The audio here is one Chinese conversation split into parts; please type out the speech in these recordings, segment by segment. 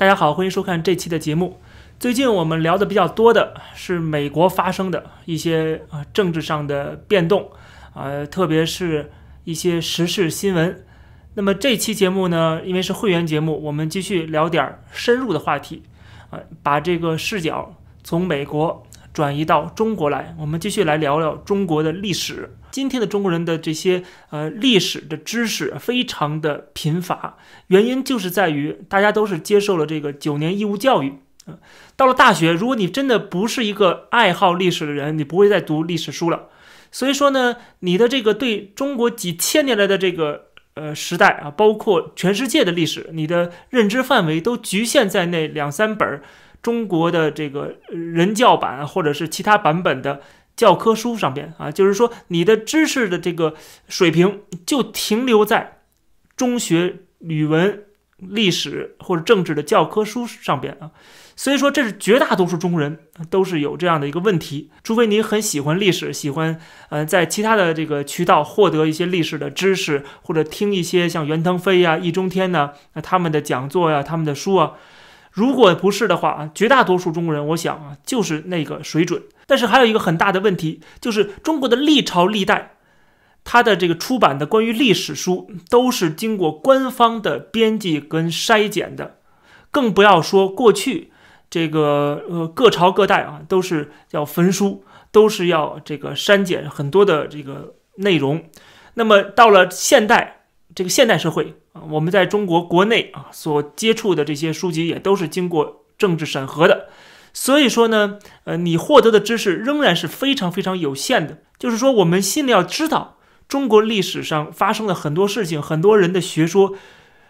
大家好，欢迎收看这期的节目。最近我们聊的比较多的是美国发生的一些啊政治上的变动啊，特别是一些时事新闻。那么这期节目呢，因为是会员节目，我们继续聊点儿深入的话题啊，把这个视角从美国转移到中国来，我们继续来聊聊中国的历史。今天的中国人的这些呃历史的知识非常的贫乏，原因就是在于大家都是接受了这个九年义务教育。嗯，到了大学，如果你真的不是一个爱好历史的人，你不会再读历史书了。所以说呢，你的这个对中国几千年来的这个呃时代啊，包括全世界的历史，你的认知范围都局限在那两三本中国的这个人教版或者是其他版本的。教科书上边啊，就是说你的知识的这个水平就停留在中学语文、历史或者政治的教科书上边啊，所以说这是绝大多数中国人都是有这样的一个问题，除非你很喜欢历史，喜欢呃在其他的这个渠道获得一些历史的知识，或者听一些像袁腾飞啊、易中天呐，他们的讲座呀、他们的书啊，如果不是的话啊，绝大多数中国人我想啊就是那个水准。但是还有一个很大的问题，就是中国的历朝历代，它的这个出版的关于历史书都是经过官方的编辑跟筛减的，更不要说过去这个呃各朝各代啊，都是要焚书，都是要这个删减很多的这个内容。那么到了现代这个现代社会啊，我们在中国国内啊所接触的这些书籍也都是经过政治审核的。所以说呢，呃，你获得的知识仍然是非常非常有限的。就是说，我们心里要知道，中国历史上发生了很多事情，很多人的学说，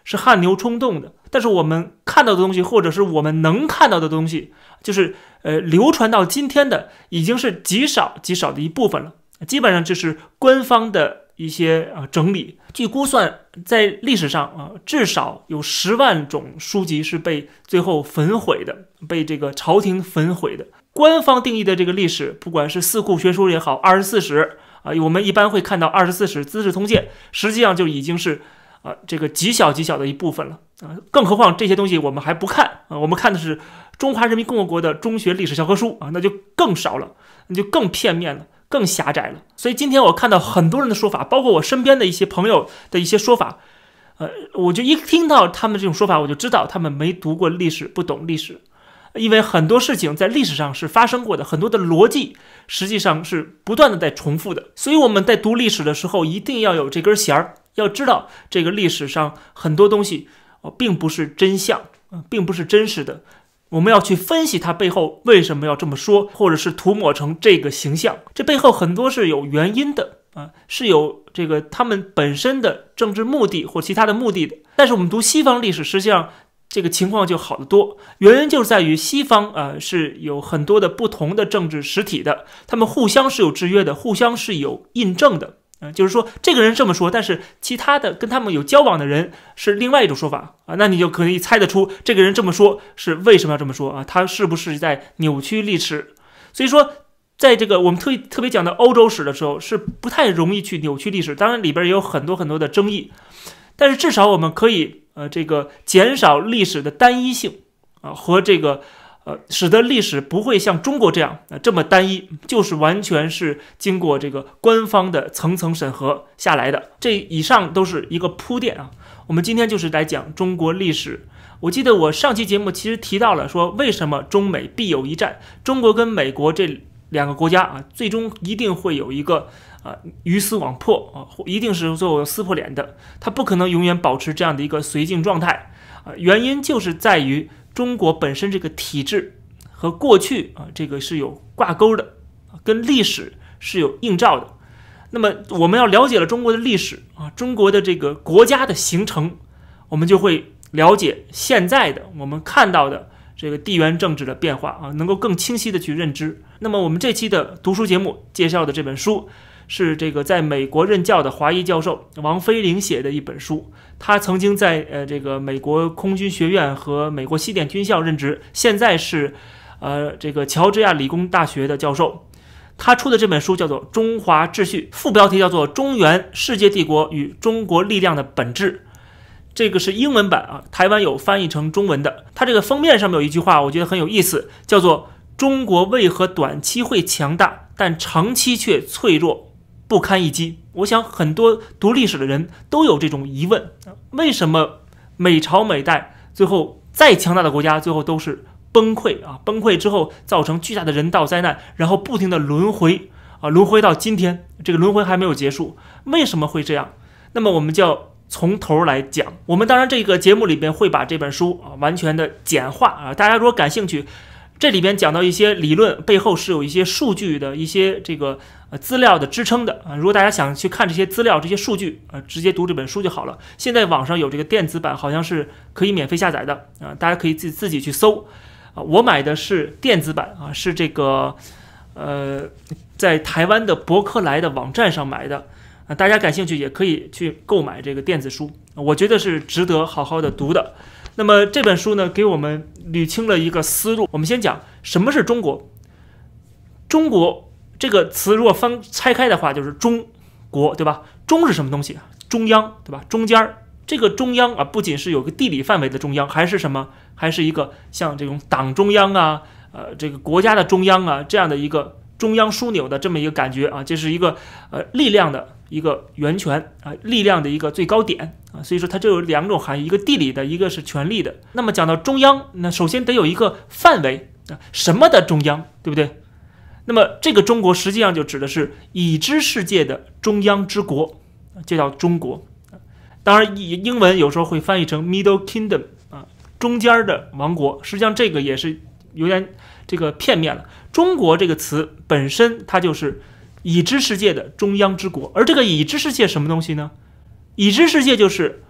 是汗牛充栋的。但是我们看到的东西，或者是我们能看到的东西，就是呃，流传到今天的，已经是极少极少的一部分了。基本上就是官方的。一些啊整理，据估算，在历史上啊，至少有十万种书籍是被最后焚毁的，被这个朝廷焚毁的。官方定义的这个历史，不管是四库全书也好，二十四史啊，我们一般会看到二十四史、资治通鉴，实际上就已经是啊这个极小极小的一部分了啊，更何况这些东西我们还不看啊，我们看的是中华人民共和国的中学历史教科书啊，那就更少了，那就更片面了。更狭窄了，所以今天我看到很多人的说法，包括我身边的一些朋友的一些说法，呃，我就一听到他们这种说法，我就知道他们没读过历史，不懂历史，因为很多事情在历史上是发生过的，很多的逻辑实际上是不断的在重复的，所以我们在读历史的时候，一定要有这根弦儿，要知道这个历史上很多东西哦，并不是真相并不是真实的。我们要去分析它背后为什么要这么说，或者是涂抹成这个形象，这背后很多是有原因的啊，是有这个他们本身的政治目的或其他的目的的。但是我们读西方历史，实际上这个情况就好得多，原因就是在于西方啊是有很多的不同的政治实体的，他们互相是有制约的，互相是有印证的。嗯，就是说这个人这么说，但是其他的跟他们有交往的人是另外一种说法啊，那你就可以猜得出这个人这么说是为什么要这么说啊？他是不是在扭曲历史？所以说，在这个我们特特别讲的欧洲史的时候，是不太容易去扭曲历史。当然里边也有很多很多的争议，但是至少我们可以呃这个减少历史的单一性啊和这个。使得历史不会像中国这样啊这么单一，就是完全是经过这个官方的层层审核下来的。这以上都是一个铺垫啊。我们今天就是来讲中国历史。我记得我上期节目其实提到了说，为什么中美必有一战？中国跟美国这两个国家啊，最终一定会有一个啊鱼死网破啊，一定是最后撕破脸的。它不可能永远保持这样的一个绥靖状态啊。原因就是在于。中国本身这个体制和过去啊，这个是有挂钩的，跟历史是有映照的。那么，我们要了解了中国的历史啊，中国的这个国家的形成，我们就会了解现在的我们看到的这个地缘政治的变化啊，能够更清晰的去认知。那么，我们这期的读书节目介绍的这本书。是这个在美国任教的华裔教授王飞玲写的一本书。他曾经在呃这个美国空军学院和美国西点军校任职，现在是，呃这个乔治亚理工大学的教授。他出的这本书叫做《中华秩序》，副标题叫做《中原世界帝国与中国力量的本质》。这个是英文版啊，台湾有翻译成中文的。它这个封面上面有一句话，我觉得很有意思，叫做“中国为何短期会强大，但长期却脆弱”。不堪一击。我想很多读历史的人都有这种疑问：为什么每朝每代最后再强大的国家最后都是崩溃啊？崩溃之后造成巨大的人道灾难，然后不停的轮回啊，轮回到今天，这个轮回还没有结束。为什么会这样？那么我们就要从头来讲。我们当然这个节目里边会把这本书啊完全的简化啊，大家如果感兴趣。这里边讲到一些理论，背后是有一些数据的一些这个呃资料的支撑的啊。如果大家想去看这些资料、这些数据，呃，直接读这本书就好了。现在网上有这个电子版，好像是可以免费下载的啊，大家可以自自己去搜啊。我买的是电子版啊，是这个呃在台湾的博客来的网站上买的啊。大家感兴趣也可以去购买这个电子书，我觉得是值得好好的读的。那么这本书呢，给我们捋清了一个思路。我们先讲什么是中国？中国这个词如果翻拆开的话，就是中、国，对吧？中是什么东西？中央，对吧？中间儿，这个中央啊，不仅是有个地理范围的中央，还是什么？还是一个像这种党中央啊，呃，这个国家的中央啊，这样的一个中央枢纽的这么一个感觉啊，这是一个呃力量的。一个源泉啊，力量的一个最高点啊，所以说它就有两种含义，一个地理的，一个是权力的。那么讲到中央，那首先得有一个范围啊，什么的中央，对不对？那么这个中国实际上就指的是已知世界的中央之国，就叫中国。当然，英英文有时候会翻译成 Middle Kingdom 啊，中间的王国。实际上这个也是有点这个片面了。中国这个词本身它就是。已知世界的中央之国，而这个已知世界什么东西呢？已知世界就是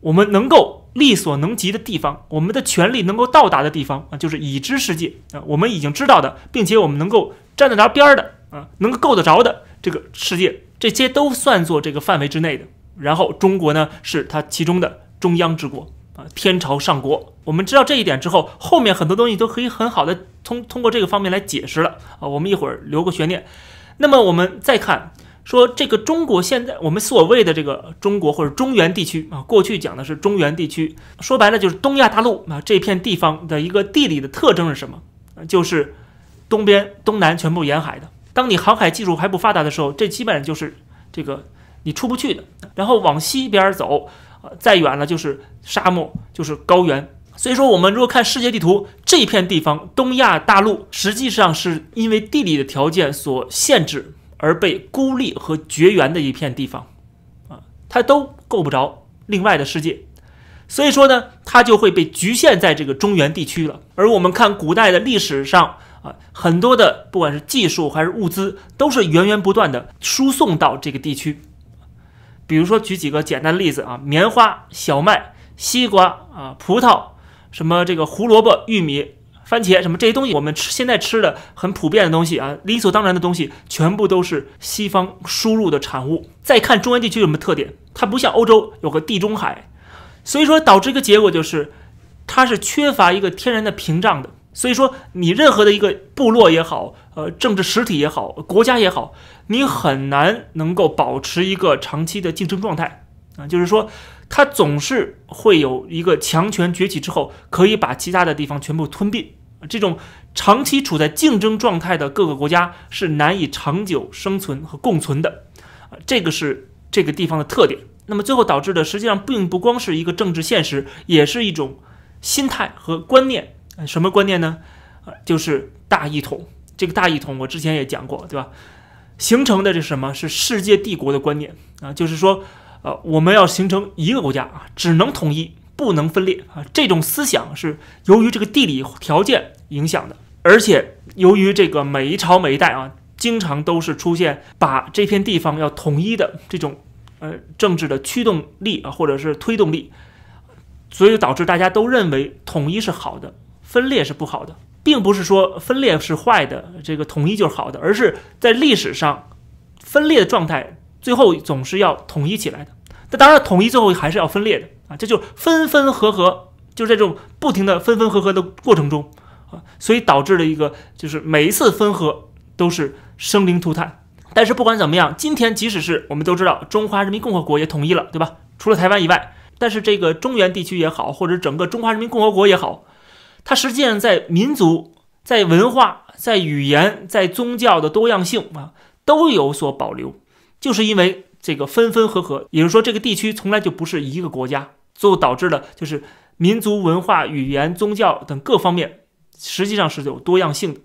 我们能够力所能及的地方，我们的权力能够到达的地方啊，就是已知世界啊。我们已经知道的，并且我们能够站得着边儿的啊，能够够得着的这个世界，这些都算作这个范围之内的。然后中国呢，是它其中的中央之国啊，天朝上国。我们知道这一点之后，后面很多东西都可以很好的通通过这个方面来解释了啊。我们一会儿留个悬念。那么我们再看，说这个中国现在我们所谓的这个中国或者中原地区啊，过去讲的是中原地区，说白了就是东亚大陆啊这片地方的一个地理的特征是什么？就是东边东南全部沿海的。当你航海技术还不发达的时候，这基本上就是这个你出不去的。然后往西边走，呃，再远了就是沙漠，就是高原。所以说，我们如果看世界地图，这片地方东亚大陆，实际上是因为地理的条件所限制而被孤立和绝缘的一片地方，啊，它都够不着另外的世界，所以说呢，它就会被局限在这个中原地区了。而我们看古代的历史上啊，很多的不管是技术还是物资，都是源源不断的输送到这个地区。比如说举几个简单的例子啊，棉花、小麦、西瓜啊、葡萄。什么这个胡萝卜、玉米、番茄什么这些东西，我们吃现在吃的很普遍的东西啊，理所当然的东西，全部都是西方输入的产物。再看中原地区有什么特点？它不像欧洲有个地中海，所以说导致一个结果就是，它是缺乏一个天然的屏障的。所以说你任何的一个部落也好，呃，政治实体也好，国家也好，你很难能够保持一个长期的竞争状态啊，就是说。它总是会有一个强权崛起之后，可以把其他的地方全部吞并。这种长期处在竞争状态的各个国家是难以长久生存和共存的，啊，这个是这个地方的特点。那么最后导致的，实际上并不光是一个政治现实，也是一种心态和观念。什么观念呢？啊，就是大一统。这个大一统，我之前也讲过，对吧？形成的这是什么？是世界帝国的观念啊，就是说。呃，我们要形成一个国家啊，只能统一，不能分裂啊。这种思想是由于这个地理条件影响的，而且由于这个每一朝每一代啊，经常都是出现把这片地方要统一的这种呃政治的驱动力啊，或者是推动力，所以导致大家都认为统一是好的，分裂是不好的，并不是说分裂是坏的，这个统一就是好的，而是在历史上分裂的状态。最后总是要统一起来的，那当然统一最后还是要分裂的啊！这就分分合合，就是在这种不停的分分合合的过程中啊，所以导致了一个就是每一次分合都是生灵涂炭。但是不管怎么样，今天即使是我们都知道中华人民共和国也统一了，对吧？除了台湾以外，但是这个中原地区也好，或者整个中华人民共和国也好，它实际上在民族、在文化、在语言、在宗教的多样性啊，都有所保留。就是因为这个分分合合，也就是说，这个地区从来就不是一个国家，最后导致了就是民族文化、语言、宗教等各方面实际上是有多样性的，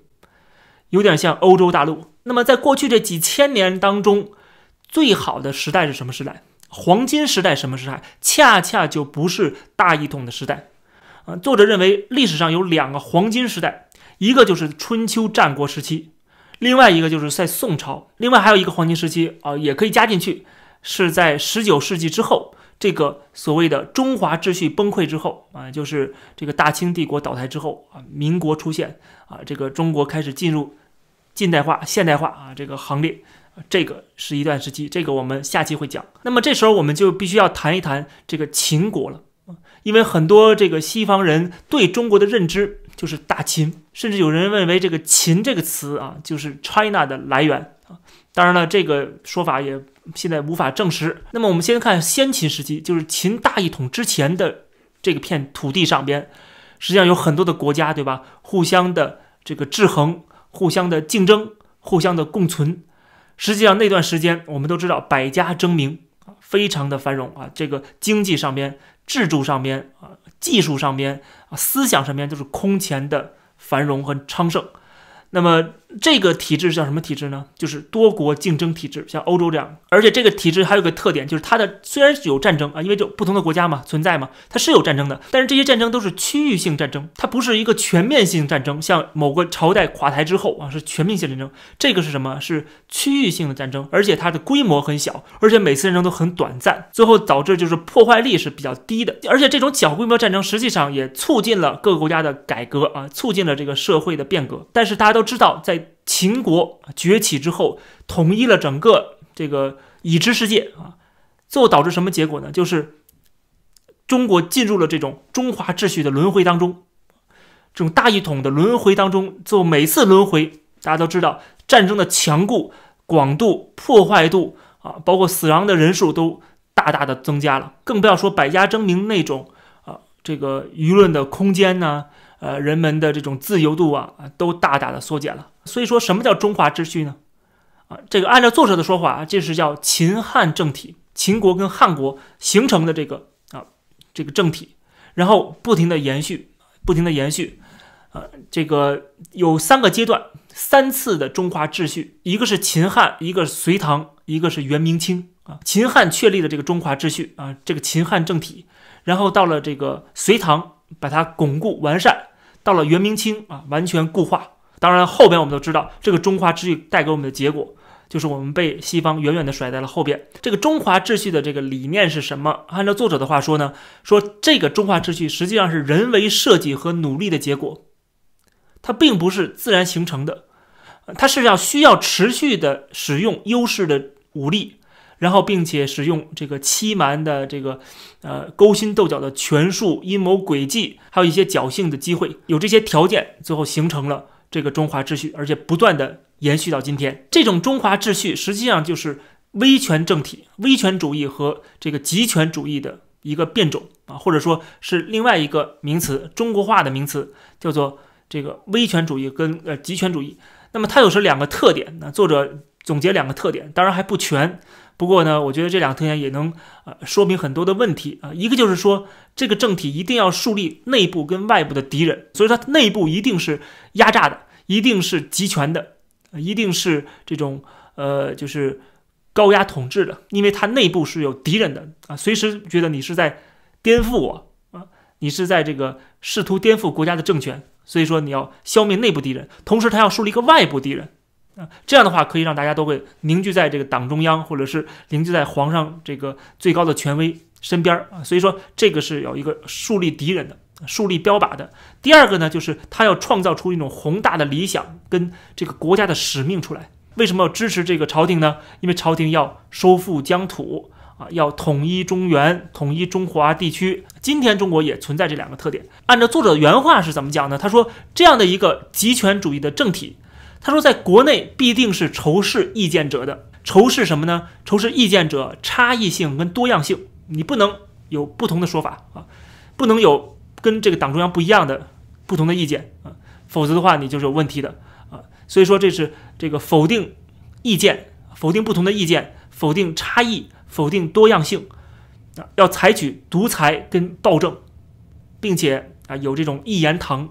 有点像欧洲大陆。那么，在过去这几千年当中，最好的时代是什么时代？黄金时代什么时代？恰恰就不是大一统的时代。啊，作者认为历史上有两个黄金时代，一个就是春秋战国时期。另外一个就是在宋朝，另外还有一个黄金时期啊，也可以加进去，是在十九世纪之后，这个所谓的中华秩序崩溃之后啊，就是这个大清帝国倒台之后啊，民国出现啊，这个中国开始进入近代化、现代化啊这个行列，这个是一段时期，这个我们下期会讲。那么这时候我们就必须要谈一谈这个秦国了，因为很多这个西方人对中国的认知。就是大秦，甚至有人认为这个“秦”这个词啊，就是 China 的来源啊。当然了，这个说法也现在无法证实。那么，我们先看先秦时期，就是秦大一统之前的这个片土地上边，实际上有很多的国家，对吧？互相的这个制衡，互相的竞争，互相的共存。实际上那段时间，我们都知道百家争鸣啊，非常的繁荣啊。这个经济上边，制度上边啊。技术上面啊，思想上面就是空前的繁荣和昌盛，那么。这个体制是叫什么体制呢？就是多国竞争体制，像欧洲这样。而且这个体制还有个特点，就是它的虽然是有战争啊，因为就不同的国家嘛存在嘛，它是有战争的。但是这些战争都是区域性战争，它不是一个全面性战争。像某个朝代垮台之后啊，是全面性战争。这个是什么？是区域性的战争，而且它的规模很小，而且每次战争都很短暂，最后导致就是破坏力是比较低的。而且这种小规模战争实际上也促进了各个国家的改革啊，促进了这个社会的变革。但是大家都知道，在秦国崛起之后，统一了整个这个已知世界啊，最后导致什么结果呢？就是中国进入了这种中华秩序的轮回当中，这种大一统的轮回当中，做每次轮回，大家都知道战争的强度、广度、破坏度啊，包括死亡的人数都大大的增加了，更不要说百家争鸣那种啊，这个舆论的空间呢。呃，人们的这种自由度啊，都大大的缩减了。所以说什么叫中华秩序呢？啊，这个按照作者的说法啊，这是叫秦汉政体，秦国跟汉国形成的这个啊，这个政体，然后不停的延续，不停的延续。呃，这个有三个阶段，三次的中华秩序，一个是秦汉，一个隋唐，一个是元明清。啊，秦汉确立的这个中华秩序啊，这个秦汉政体，然后到了这个隋唐，把它巩固完善。到了元明清啊，完全固化。当然，后边我们都知道，这个中华秩序带给我们的结果，就是我们被西方远远的甩在了后边。这个中华秩序的这个理念是什么？按照作者的话说呢，说这个中华秩序实际上是人为设计和努力的结果，它并不是自然形成的，它是要需要持续的使用优势的武力。然后，并且使用这个欺瞒的这个，呃，勾心斗角的权术、阴谋诡计，还有一些侥幸的机会，有这些条件，最后形成了这个中华秩序，而且不断的延续到今天。这种中华秩序实际上就是威权政体、威权主义和这个集权主义的一个变种啊，或者说，是另外一个名词，中国化的名词，叫做这个威权主义跟呃集权主义。那么它有时两个特点那作者总结两个特点，当然还不全。不过呢，我觉得这两个特点也能呃说明很多的问题啊。一个就是说，这个政体一定要树立内部跟外部的敌人，所以它内部一定是压榨的，一定是集权的，一定是这种呃就是高压统治的，因为它内部是有敌人的啊，随时觉得你是在颠覆我啊，你是在这个试图颠覆国家的政权，所以说你要消灭内部敌人，同时它要树立一个外部敌人。啊，这样的话可以让大家都会凝聚在这个党中央，或者是凝聚在皇上这个最高的权威身边儿啊。所以说，这个是有一个树立敌人的、树立标靶的。第二个呢，就是他要创造出一种宏大的理想跟这个国家的使命出来。为什么要支持这个朝廷呢？因为朝廷要收复疆土啊，要统一中原、统一中华地区。今天中国也存在这两个特点。按照作者的原话是怎么讲呢？他说：“这样的一个集权主义的政体。”他说，在国内必定是仇视意见者的，仇视什么呢？仇视意见者差异性跟多样性，你不能有不同的说法啊，不能有跟这个党中央不一样的不同的意见啊，否则的话你就是有问题的啊。所以说这是这个否定意见，否定不同的意见，否定差异，否定多样性啊，要采取独裁跟暴政，并且啊有这种一言堂。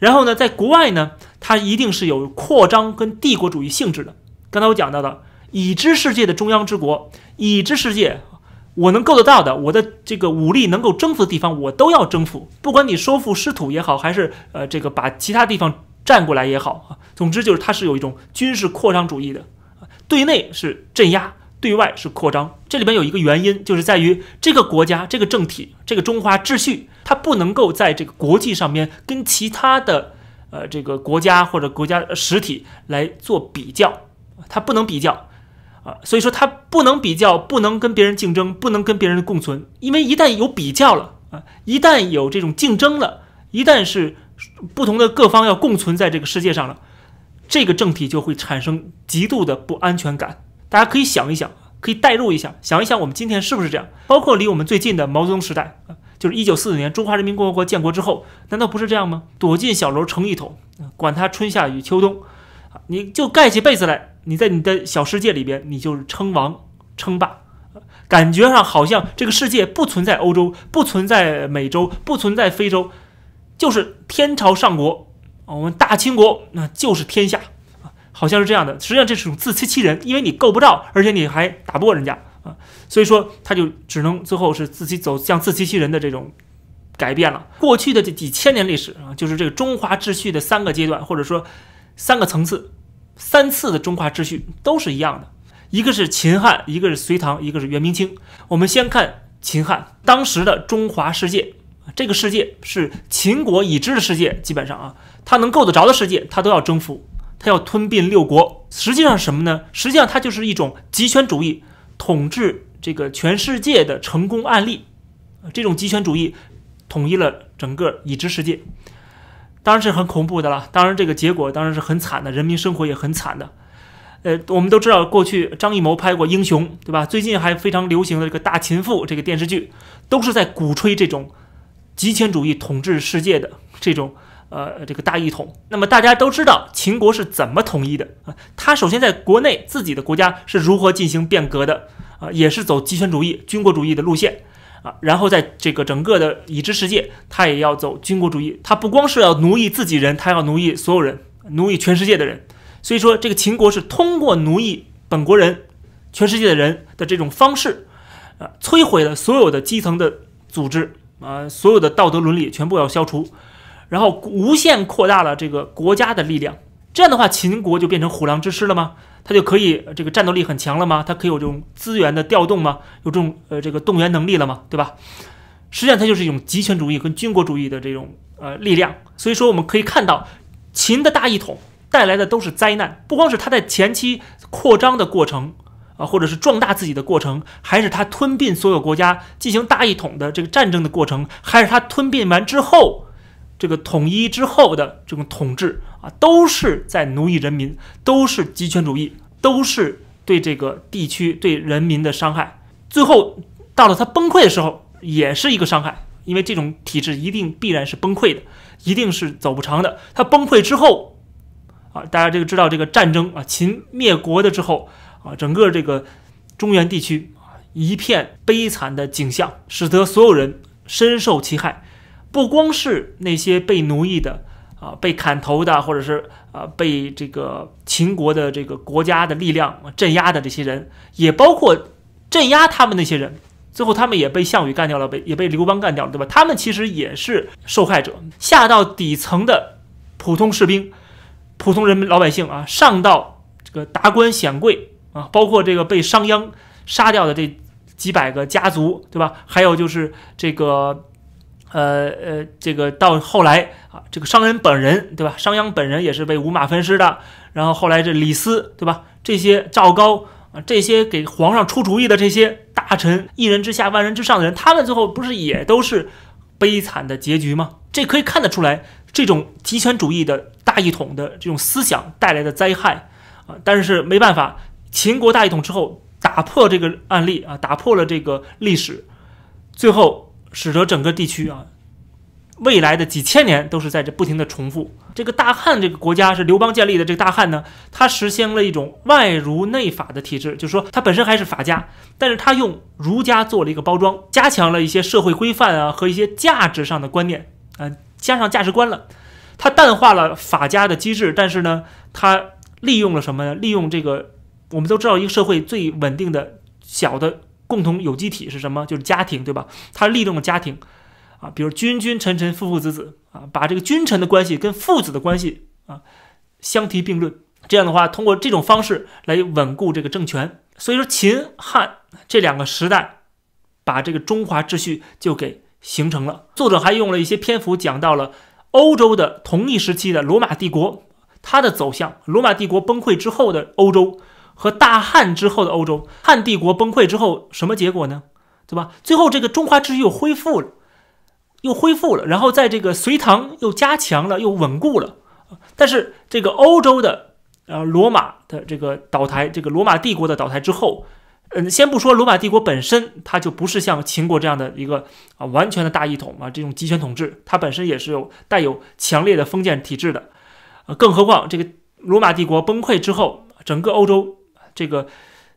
然后呢，在国外呢，它一定是有扩张跟帝国主义性质的。刚才我讲到的已知世界的中央之国，已知世界，我能够得到的，我的这个武力能够征服的地方，我都要征服。不管你收复失土也好，还是呃这个把其他地方占过来也好啊，总之就是它是有一种军事扩张主义的，对内是镇压。对外是扩张，这里边有一个原因，就是在于这个国家、这个政体、这个中华秩序，它不能够在这个国际上面跟其他的呃这个国家或者国家实体来做比较，它不能比较啊，所以说它不能比较，不能跟别人竞争，不能跟别人共存，因为一旦有比较了啊，一旦有这种竞争了，一旦是不同的各方要共存在这个世界上了，这个政体就会产生极度的不安全感。大家可以想一想，可以代入一下，想一想我们今天是不是这样？包括离我们最近的毛泽东时代，就是一九四九年中华人民共和国建国之后，难道不是这样吗？躲进小楼成一统，管他春夏与秋冬，你就盖起被子来，你在你的小世界里边，你就是称王称霸，感觉上好像这个世界不存在欧洲，不存在美洲，不存在非洲，就是天朝上国，我们大清国那就是天下。好像是这样的，实际上这是种自欺欺人，因为你够不到，而且你还打不过人家啊，所以说他就只能最后是自己走向自欺欺人的这种改变了。过去的这几千年历史啊，就是这个中华秩序的三个阶段或者说三个层次，三次的中华秩序都是一样的，一个是秦汉，一个是隋唐，一个是元明清。我们先看秦汉当时的中华世界，这个世界是秦国已知的世界，基本上啊，他能够得着的世界，他都要征服。他要吞并六国，实际上是什么呢？实际上，它就是一种极权主义统治这个全世界的成功案例。这种极权主义统一了整个已知世界，当然是很恐怖的了。当然，这个结果当然是很惨的，人民生活也很惨的。呃，我们都知道，过去张艺谋拍过《英雄》，对吧？最近还非常流行的这个《大秦赋》这个电视剧，都是在鼓吹这种极权主义统治世界的这种。呃，这个大一统，那么大家都知道秦国是怎么统一的啊？他首先在国内自己的国家是如何进行变革的啊？也是走集权主义、军国主义的路线啊。然后在这个整个的已知世界，他也要走军国主义。他不光是要奴役自己人，他要奴役所有人，奴役全世界的人。所以说，这个秦国是通过奴役本国人、全世界的人的这种方式，啊，摧毁了所有的基层的组织啊，所有的道德伦理全部要消除。然后无限扩大了这个国家的力量，这样的话，秦国就变成虎狼之师了吗？它就可以这个战斗力很强了吗？它可以有这种资源的调动吗？有这种呃这个动员能力了吗？对吧？实际上，它就是一种集权主义跟军国主义的这种呃力量。所以说，我们可以看到，秦的大一统带来的都是灾难，不光是他在前期扩张的过程啊，或者是壮大自己的过程，还是他吞并所有国家进行大一统的这个战争的过程，还是他吞并完之后。这个统一之后的这种统治啊，都是在奴役人民，都是集权主义，都是对这个地区对人民的伤害。最后到了它崩溃的时候，也是一个伤害，因为这种体制一定必然是崩溃的，一定是走不长的。它崩溃之后啊，大家这个知道这个战争啊，秦灭国的之后啊，整个这个中原地区一片悲惨的景象，使得所有人深受其害。不光是那些被奴役的啊，被砍头的，或者是啊被这个秦国的这个国家的力量镇压的这些人，也包括镇压他们那些人，最后他们也被项羽干掉了，被也被刘邦干掉了，对吧？他们其实也是受害者。下到底层的普通士兵、普通人民、老百姓啊，上到这个达官显贵啊，包括这个被商鞅杀掉的这几百个家族，对吧？还有就是这个。呃呃，这个到后来啊，这个商人本人对吧？商鞅本人也是被五马分尸的。然后后来这李斯对吧？这些赵高啊，这些给皇上出主意的这些大臣，一人之下万人之上的人，他们最后不是也都是悲惨的结局吗？这可以看得出来，这种集权主义的大一统的这种思想带来的灾害啊。但是没办法，秦国大一统之后，打破这个案例啊，打破了这个历史，最后。使得整个地区啊，未来的几千年都是在这不停的重复。这个大汉这个国家是刘邦建立的，这个大汉呢，它实行了一种外儒内法的体制，就是说它本身还是法家，但是它用儒家做了一个包装，加强了一些社会规范啊和一些价值上的观念啊，加上价值观了，它淡化了法家的机制，但是呢，它利用了什么呢？利用这个我们都知道，一个社会最稳定的、小的。共同有机体是什么？就是家庭，对吧？他利用了家庭啊，比如君君臣臣、父父子子啊，把这个君臣的关系跟父子的关系啊相提并论。这样的话，通过这种方式来稳固这个政权。所以说，秦汉这两个时代，把这个中华秩序就给形成了。作者还用了一些篇幅讲到了欧洲的同一时期的罗马帝国，它的走向。罗马帝国崩溃之后的欧洲。和大汉之后的欧洲，汉帝国崩溃之后什么结果呢？对吧？最后这个中华秩序又恢复了，又恢复了，然后在这个隋唐又加强了，又稳固了。但是这个欧洲的，呃，罗马的这个倒台，这个罗马帝国的倒台之后，嗯，先不说罗马帝国本身，它就不是像秦国这样的一个啊完全的大一统啊这种集权统治，它本身也是有带有强烈的封建体制的。更何况这个罗马帝国崩溃之后，整个欧洲。这个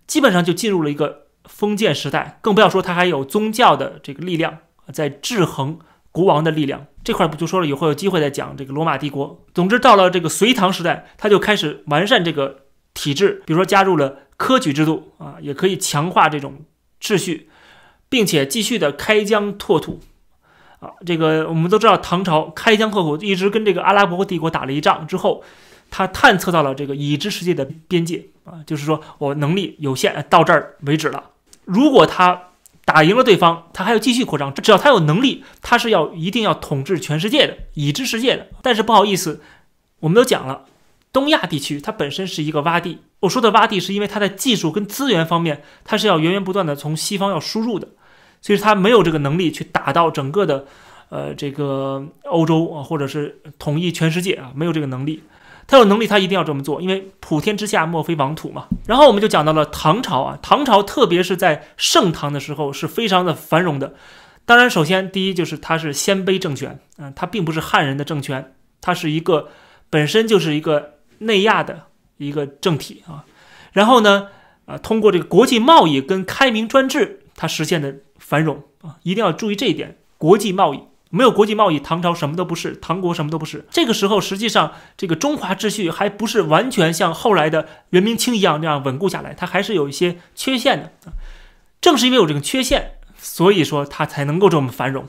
基本上就进入了一个封建时代，更不要说它还有宗教的这个力量在制衡国王的力量。这块儿不就说了，以后有机会再讲这个罗马帝国。总之，到了这个隋唐时代，他就开始完善这个体制，比如说加入了科举制度啊，也可以强化这种秩序，并且继续的开疆拓土啊。这个我们都知道，唐朝开疆拓土一直跟这个阿拉伯帝国打了一仗之后，他探测到了这个已知世界的边界。啊，就是说我能力有限，到这儿为止了。如果他打赢了对方，他还要继续扩张。只要他有能力，他是要一定要统治全世界的，已知世界的。但是不好意思，我们都讲了，东亚地区它本身是一个洼地。我说的洼地，是因为它在技术跟资源方面，它是要源源不断的从西方要输入的，所以它没有这个能力去打到整个的，呃，这个欧洲啊，或者是统一全世界啊，没有这个能力。他有能力，他一定要这么做，因为普天之下莫非王土嘛。然后我们就讲到了唐朝啊，唐朝特别是在盛唐的时候是非常的繁荣的。当然，首先第一就是它是鲜卑政权，嗯，它并不是汉人的政权，它是一个本身就是一个内亚的一个政体啊。然后呢，啊，通过这个国际贸易跟开明专制，它实现的繁荣啊，一定要注意这一点，国际贸易。没有国际贸易，唐朝什么都不是，唐国什么都不是。这个时候，实际上这个中华秩序还不是完全像后来的元明清一样这样稳固下来，它还是有一些缺陷的。正是因为有这个缺陷，所以说它才能够这么繁荣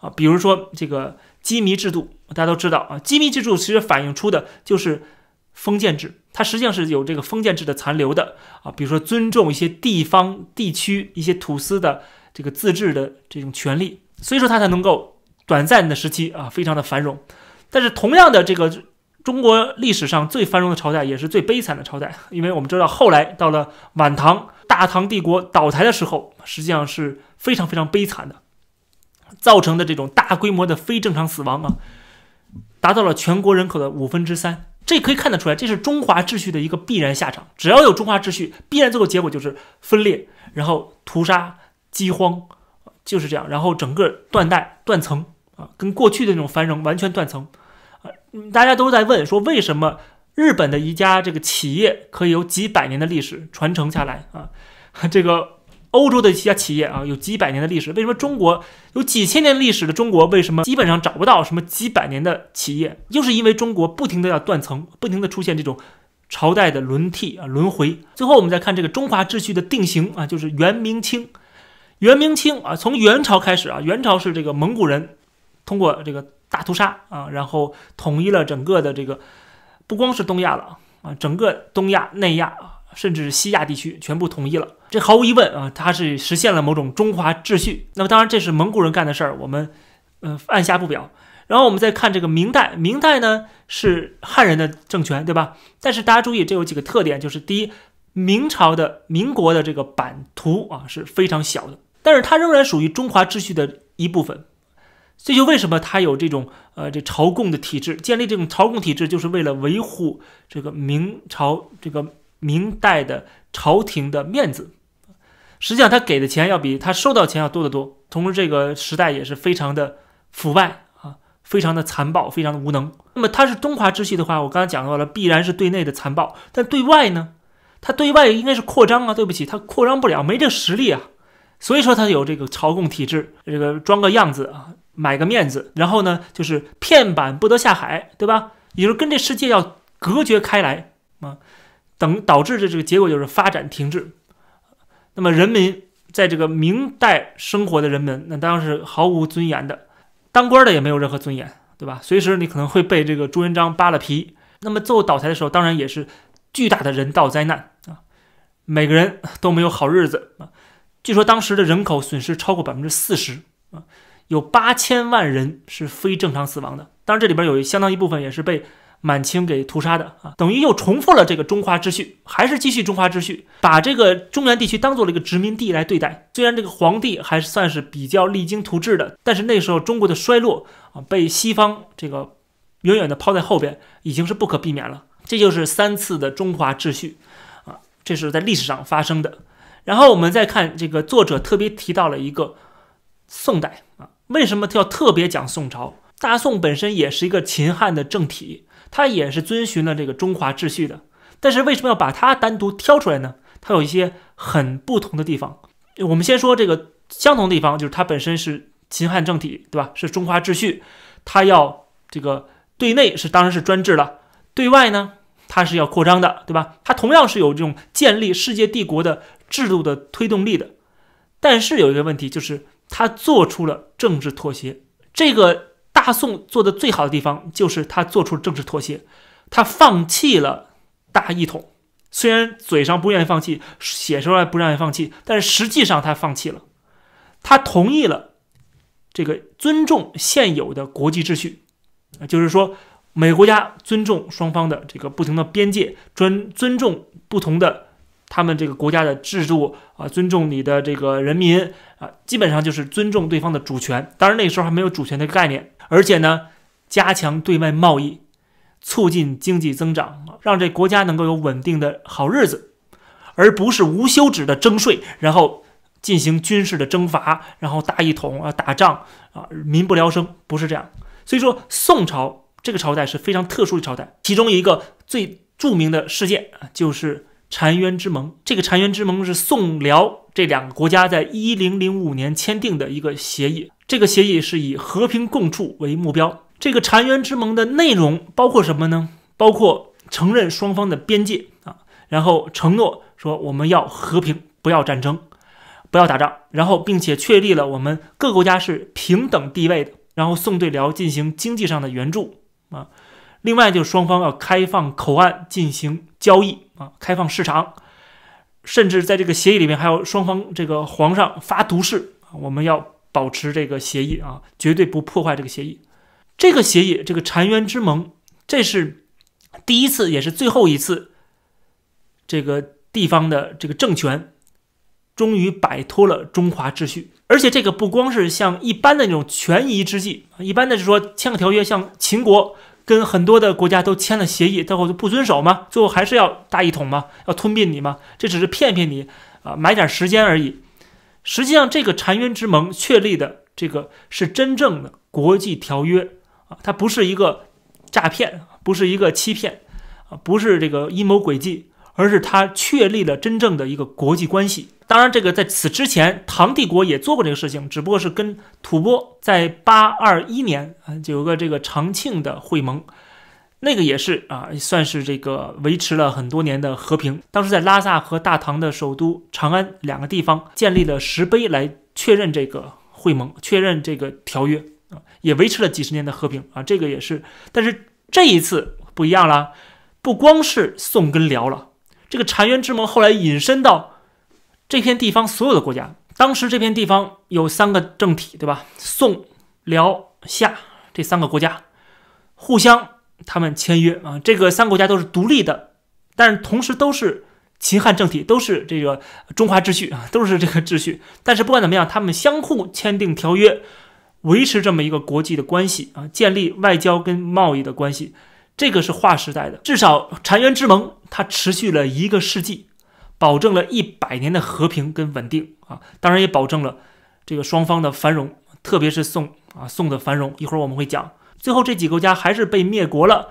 啊。比如说这个羁縻制度，大家都知道啊，羁縻制度其实反映出的就是封建制，它实际上是有这个封建制的残留的啊。比如说尊重一些地方地区一些土司的这个自治的这种权利，所以说它才能够。短暂的时期啊，非常的繁荣，但是同样的，这个中国历史上最繁荣的朝代也是最悲惨的朝代，因为我们知道后来到了晚唐，大唐帝国倒台的时候，实际上是非常非常悲惨的，造成的这种大规模的非正常死亡啊，达到了全国人口的五分之三，这可以看得出来，这是中华秩序的一个必然下场。只要有中华秩序，必然最后结果就是分裂，然后屠杀、饥荒，就是这样，然后整个断代、断层。啊，跟过去的那种繁荣完全断层，啊，大家都在问说为什么日本的一家这个企业可以有几百年的历史传承下来啊？这个欧洲的一家企业啊，有几百年的历史，为什么中国有几千年历史的中国，为什么基本上找不到什么几百年的企业？就是因为中国不停的要断层，不停的出现这种朝代的轮替啊、轮回。最后我们再看这个中华秩序的定型啊，就是元明清，元明清啊，从元朝开始啊，元朝是这个蒙古人。通过这个大屠杀啊，然后统一了整个的这个，不光是东亚了啊，整个东亚、内亚，甚至西亚地区全部统一了。这毫无疑问啊，它是实现了某种中华秩序。那么当然，这是蒙古人干的事儿，我们嗯按下不表。然后我们再看这个明代，明代呢是汉人的政权，对吧？但是大家注意，这有几个特点，就是第一，明朝的民国的这个版图啊是非常小的，但是它仍然属于中华秩序的一部分。这就为什么他有这种呃这朝贡的体制，建立这种朝贡体制就是为了维护这个明朝这个明代的朝廷的面子。实际上他给的钱要比他收到钱要多得多。同时这个时代也是非常的腐败啊，非常的残暴，非常的无能。那么他是中华之气的话，我刚才讲到了，必然是对内的残暴，但对外呢，他对外应该是扩张啊。对不起，他扩张不了，没这实力啊。所以说他有这个朝贡体制，这个装个样子啊。买个面子，然后呢，就是片板不得下海，对吧？也就是跟这世界要隔绝开来啊，等导致的这个结果就是发展停滞。那么人民在这个明代生活的人们，那当然是毫无尊严的，当官的也没有任何尊严，对吧？随时你可能会被这个朱元璋扒了皮。那么最后倒台的时候，当然也是巨大的人道灾难啊，每个人都没有好日子啊。据说当时的人口损失超过百分之四十啊。有八千万人是非正常死亡的，当然这里边有相当一部分也是被满清给屠杀的啊，等于又重复了这个中华秩序，还是继续中华秩序，把这个中原地区当做了一个殖民地来对待。虽然这个皇帝还算是比较励精图治的，但是那时候中国的衰落啊，被西方这个远远的抛在后边，已经是不可避免了。这就是三次的中华秩序，啊，这是在历史上发生的。然后我们再看这个作者特别提到了一个宋代。为什么他要特别讲宋朝？大宋本身也是一个秦汉的政体，它也是遵循了这个中华秩序的。但是为什么要把它单独挑出来呢？它有一些很不同的地方。我们先说这个相同的地方，就是它本身是秦汉政体，对吧？是中华秩序，它要这个对内是当然是专制了，对外呢，它是要扩张的，对吧？它同样是有这种建立世界帝国的制度的推动力的。但是有一个问题，就是它做出了。政治妥协，这个大宋做的最好的地方就是他做出政治妥协，他放弃了大一统，虽然嘴上不愿意放弃，写出来不愿意放弃，但是实际上他放弃了，他同意了这个尊重现有的国际秩序，就是说每国家尊重双方的这个不同的边界，尊尊重不同的。他们这个国家的制度啊，尊重你的这个人民啊，基本上就是尊重对方的主权。当然那时候还没有主权的概念，而且呢，加强对外贸易，促进经济增长，让这国家能够有稳定的好日子，而不是无休止的征税，然后进行军事的征伐，然后大一统啊，打仗啊，民不聊生，不是这样。所以说，宋朝这个朝代是非常特殊的朝代，其中一个最著名的事件啊，就是。澶渊之盟，这个澶渊之盟是宋辽这两个国家在一零零五年签订的一个协议。这个协议是以和平共处为目标。这个澶渊之盟的内容包括什么呢？包括承认双方的边界啊，然后承诺说我们要和平，不要战争，不要打仗。然后，并且确立了我们各国家是平等地位的。然后，宋对辽进行经济上的援助啊。另外，就双方要开放口岸进行。交易啊，开放市场，甚至在这个协议里面还有双方这个皇上发毒誓啊，我们要保持这个协议啊，绝对不破坏这个协议。这个协议，这个澶渊之盟，这是第一次也是最后一次，这个地方的这个政权终于摆脱了中华秩序。而且这个不光是像一般的那种权宜之计，一般的是说签个条约，像秦国。跟很多的国家都签了协议，最后就不遵守吗？最后还是要大一统吗？要吞并你吗？这只是骗骗你啊，买点时间而已。实际上，这个“澶渊之盟”确立的这个是真正的国际条约啊，它不是一个诈骗，不是一个欺骗，啊，不是这个阴谋诡计。而是他确立了真正的一个国际关系。当然，这个在此之前，唐帝国也做过这个事情，只不过是跟吐蕃在八二一年啊，就有个这个长庆的会盟，那个也是啊，算是这个维持了很多年的和平。当时在拉萨和大唐的首都长安两个地方建立了石碑来确认这个会盟，确认这个条约啊，也维持了几十年的和平啊，这个也是。但是这一次不一样了，不光是宋跟辽了。这个澶渊之盟后来引申到这片地方所有的国家。当时这片地方有三个政体，对吧？宋、辽、夏这三个国家互相他们签约啊。这个三国家都是独立的，但是同时都是秦汉政体，都是这个中华秩序啊，都是这个秩序。但是不管怎么样，他们相互签订条约，维持这么一个国际的关系啊，建立外交跟贸易的关系。这个是划时代的，至少澶渊之盟它持续了一个世纪，保证了一百年的和平跟稳定啊，当然也保证了这个双方的繁荣，特别是宋啊宋的繁荣。一会儿我们会讲，最后这几个国家还是被灭国了，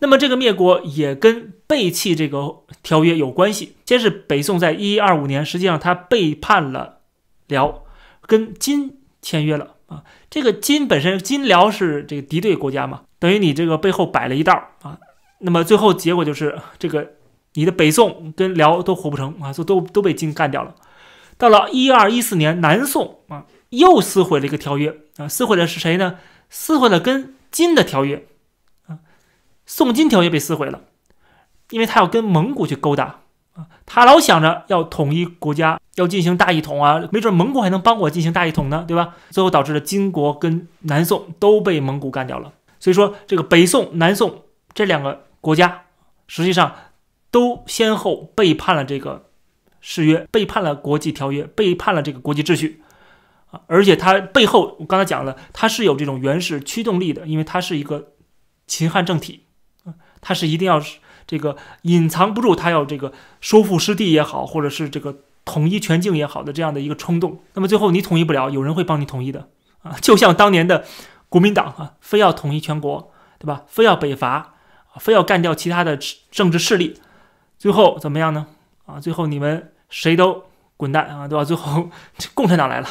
那么这个灭国也跟背弃这个条约有关系。先是北宋在一一二五年，实际上他背叛了辽，跟金签约了啊，这个金本身金辽是这个敌对国家嘛。等于你这个背后摆了一道啊，那么最后结果就是这个，你的北宋跟辽都活不成啊，就都都被金干掉了。到了一二一四年，南宋啊又撕毁了一个条约啊，撕毁的是谁呢？撕毁了跟金的条约啊，宋金条约被撕毁了，因为他要跟蒙古去勾搭啊，他老想着要统一国家，要进行大一统啊，没准蒙古还能帮我进行大一统呢，对吧？最后导致了金国跟南宋都被蒙古干掉了。所以说，这个北宋、南宋这两个国家，实际上都先后背叛了这个誓约，背叛了国际条约，背叛了这个国际秩序啊！而且它背后，我刚才讲了，它是有这种原始驱动力的，因为它是一个秦汉政体啊，它是一定要这个隐藏不住，它要这个收复失地也好，或者是这个统一全境也好的这样的一个冲动。那么最后你统一不了，有人会帮你统一的啊！就像当年的。国民党啊，非要统一全国，对吧？非要北伐，非要干掉其他的政治势力，最后怎么样呢？啊，最后你们谁都滚蛋啊，对吧？最后 共产党来了，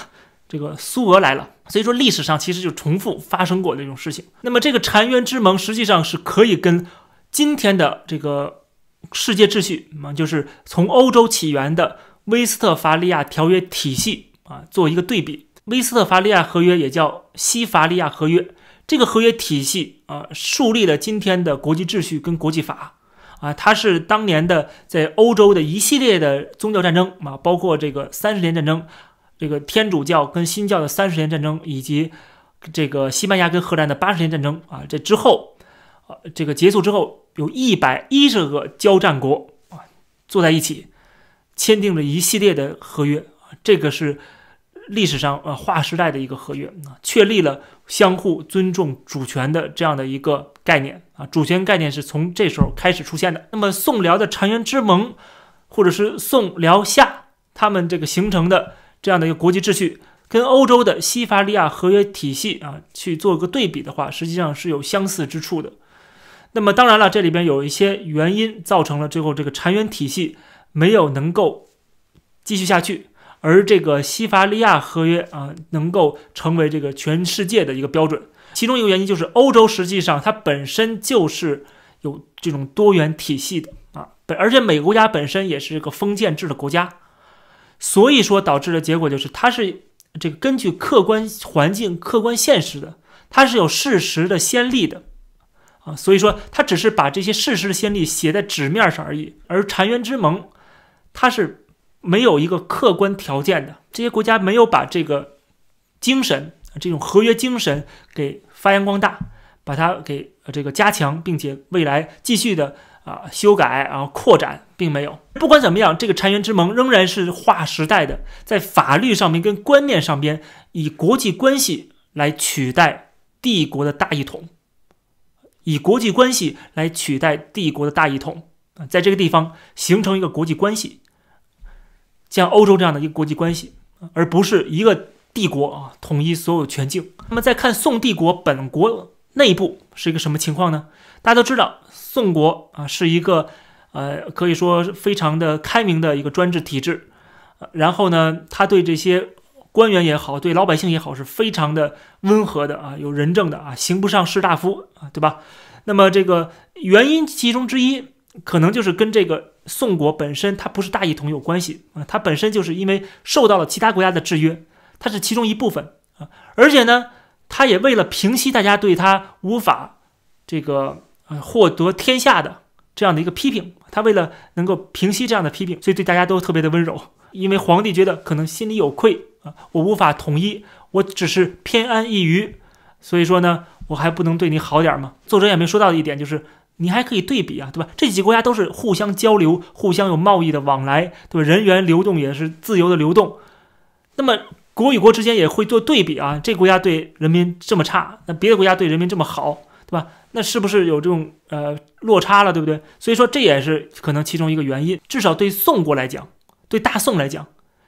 这个苏俄来了，所以说历史上其实就重复发生过这种事情。那么这个澶渊之盟实际上是可以跟今天的这个世界秩序嘛，就是从欧洲起源的威斯特伐利亚条约体系啊，做一个对比。威斯特伐利亚合约也叫西伐利亚合约，这个合约体系啊，树立了今天的国际秩序跟国际法啊。它是当年的在欧洲的一系列的宗教战争啊，包括这个三十年战争，这个天主教跟新教的三十年战争，以及这个西班牙跟荷兰的八十年战争啊。这之后啊，这个结束之后，有一百一十个交战国啊，坐在一起，签订了一系列的合约啊。这个是。历史上，呃，划时代的一个合约啊，确立了相互尊重主权的这样的一个概念啊。主权概念是从这时候开始出现的。那么，宋辽的澶渊之盟，或者是宋辽夏他们这个形成的这样的一个国际秩序，跟欧洲的西伐利亚合约体系啊去做个对比的话，实际上是有相似之处的。那么，当然了，这里边有一些原因造成了最后这个澶渊体系没有能够继续下去。而这个西伐利亚合约啊，能够成为这个全世界的一个标准，其中一个原因就是欧洲实际上它本身就是有这种多元体系的啊，而且每个国家本身也是一个封建制的国家，所以说导致的结果就是它是这个根据客观环境、客观现实的，它是有事实的先例的啊，所以说它只是把这些事实的先例写在纸面上而已，而《澶渊之盟》，它是。没有一个客观条件的这些国家没有把这个精神，这种合约精神给发扬光大，把它给这个加强，并且未来继续的啊修改，然后扩展，并没有。不管怎么样，这个《澶渊之盟》仍然是划时代的，在法律上面跟观念上边，以国际关系来取代帝国的大一统，以国际关系来取代帝国的大一统啊，在这个地方形成一个国际关系。像欧洲这样的一个国际关系，而不是一个帝国啊，统一所有全境。那么再看宋帝国本国内部是一个什么情况呢？大家都知道，宋国啊是一个，呃，可以说是非常的开明的一个专制体制，呃，然后呢，他对这些官员也好，对老百姓也好，是非常的温和的啊，有仁政的啊，行不上士大夫啊，对吧？那么这个原因其中之一，可能就是跟这个。宋国本身它不是大一统有关系啊，它本身就是因为受到了其他国家的制约，它是其中一部分啊。而且呢，他也为了平息大家对他无法这个呃获得天下的这样的一个批评，他为了能够平息这样的批评，所以对大家都特别的温柔。因为皇帝觉得可能心里有愧啊，我无法统一，我只是偏安一隅，所以说呢，我还不能对你好点吗？作者也没说到的一点就是。你还可以对比啊，对吧？这几个国家都是互相交流，互相有贸易的往来，对吧？人员流动也是自由的流动。那么国与国之间也会做对比啊，这国家对人民这么差，那别的国家对人民这么好，对吧？那是不是有这种呃落差了，对不对？所以说这也是可能其中一个原因。至少对宋国来讲，对大宋来讲，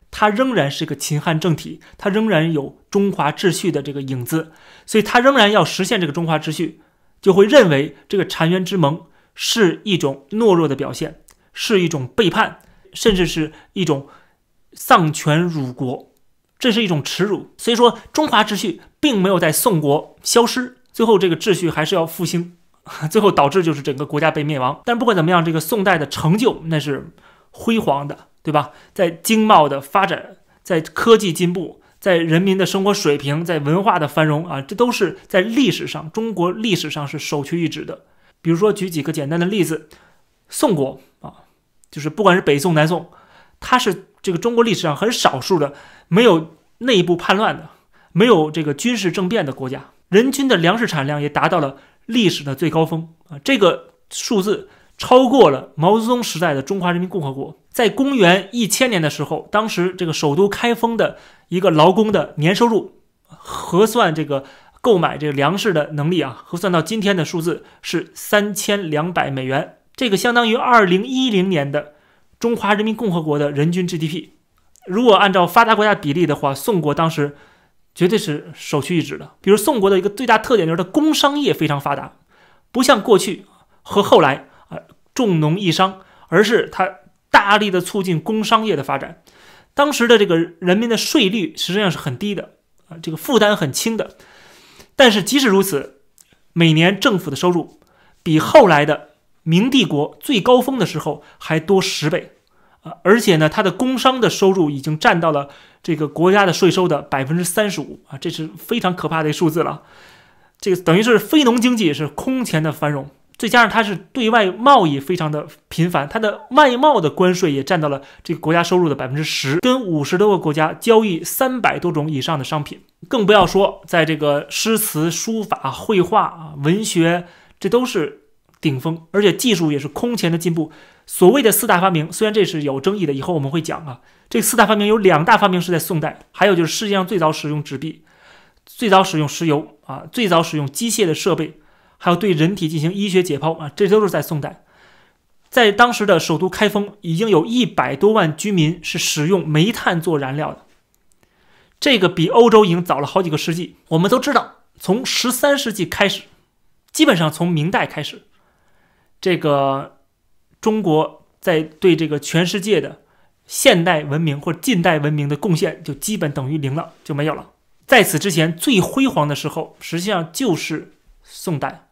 它仍然是个秦汉政体，它仍然有中华秩序的这个影子，所以它仍然要实现这个中华秩序。就会认为这个澶渊之盟是一种懦弱的表现，是一种背叛，甚至是一种丧权辱国，这是一种耻辱。所以说，中华秩序并没有在宋国消失，最后这个秩序还是要复兴，最后导致就是整个国家被灭亡。但不管怎么样，这个宋代的成就那是辉煌的，对吧？在经贸的发展，在科技进步。在人民的生活水平，在文化的繁荣啊，这都是在历史上，中国历史上是首屈一指的。比如说，举几个简单的例子，宋国啊，就是不管是北宋、南宋，它是这个中国历史上很少数的没有内部叛乱的、没有这个军事政变的国家。人均的粮食产量也达到了历史的最高峰啊，这个数字超过了毛泽东时代的中华人民共和国。在公元一千年的时候，当时这个首都开封的一个劳工的年收入，核算这个购买这个粮食的能力啊，核算到今天的数字是三千两百美元，这个相当于二零一零年的中华人民共和国的人均 GDP。如果按照发达国家比例的话，宋国当时绝对是首屈一指的。比如宋国的一个最大特点就是它工商业非常发达，不像过去和后来啊重农抑商，而是它。大力的促进工商业的发展，当时的这个人民的税率实际上是很低的啊，这个负担很轻的。但是即使如此，每年政府的收入比后来的明帝国最高峰的时候还多十倍啊！而且呢，他的工商的收入已经占到了这个国家的税收的百分之三十五啊，这是非常可怕的数字了。这个等于是非农经济是空前的繁荣。再加上它是对外贸易非常的频繁，它的外贸的关税也占到了这个国家收入的百分之十，跟五十多个国家交易三百多种以上的商品，更不要说在这个诗词、书法、绘画、文学，这都是顶峰，而且技术也是空前的进步。所谓的四大发明，虽然这是有争议的，以后我们会讲啊，这四大发明有两大发明是在宋代，还有就是世界上最早使用纸币，最早使用石油啊，最早使用机械的设备。还有对人体进行医学解剖啊，这都是在宋代。在当时的首都开封，已经有一百多万居民是使用煤炭做燃料的。这个比欧洲已经早了好几个世纪。我们都知道，从十三世纪开始，基本上从明代开始，这个中国在对这个全世界的现代文明或者近代文明的贡献就基本等于零了，就没有了。在此之前最辉煌的时候，实际上就是宋代。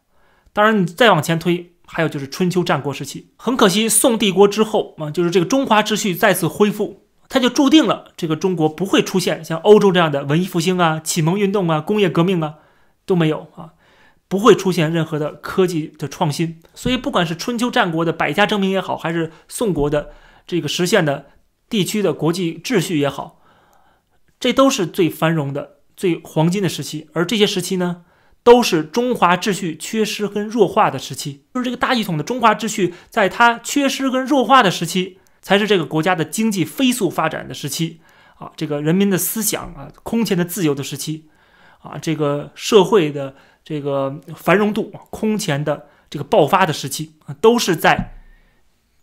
当然，你再往前推，还有就是春秋战国时期。很可惜，宋帝国之后啊，就是这个中华秩序再次恢复，它就注定了这个中国不会出现像欧洲这样的文艺复兴啊、启蒙运动啊、工业革命啊都没有啊，不会出现任何的科技的创新。所以，不管是春秋战国的百家争鸣也好，还是宋国的这个实现的地区的国际秩序也好，这都是最繁荣的、最黄金的时期。而这些时期呢？都是中华秩序缺失跟弱化的时期，就是这个大系统的中华秩序，在它缺失跟弱化的时期，才是这个国家的经济飞速发展的时期啊，这个人民的思想啊空前的自由的时期，啊，这个社会的这个繁荣度空前的这个爆发的时期啊，都是在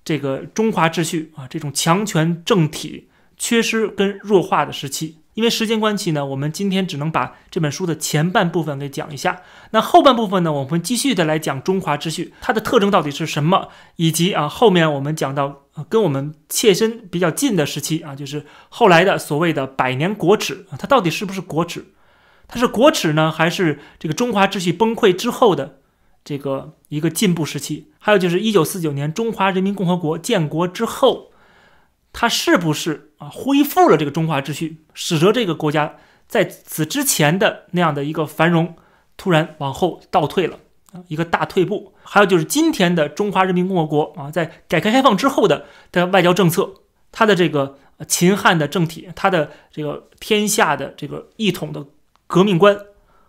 这个中华秩序啊这种强权政体缺失跟弱化的时期。因为时间关系呢，我们今天只能把这本书的前半部分给讲一下。那后半部分呢，我们继续的来讲中华秩序它的特征到底是什么，以及啊后面我们讲到跟我们切身比较近的时期啊，就是后来的所谓的百年国耻啊，它到底是不是国耻？它是国耻呢，还是这个中华秩序崩溃之后的这个一个进步时期？还有就是一九四九年中华人民共和国建国之后。他是不是啊恢复了这个中华秩序，使得这个国家在此之前的那样的一个繁荣突然往后倒退了啊一个大退步。还有就是今天的中华人民共和国啊，在改革开放之后的的外交政策，它的这个秦汉的政体，它的这个天下的这个一统的革命观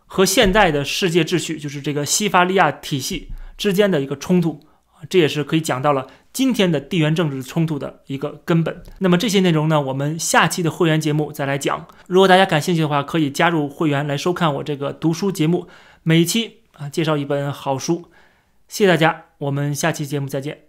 和现在的世界秩序，就是这个西法利亚体系之间的一个冲突。这也是可以讲到了今天的地缘政治冲突的一个根本。那么这些内容呢，我们下期的会员节目再来讲。如果大家感兴趣的话，可以加入会员来收看我这个读书节目，每一期啊介绍一本好书。谢谢大家，我们下期节目再见。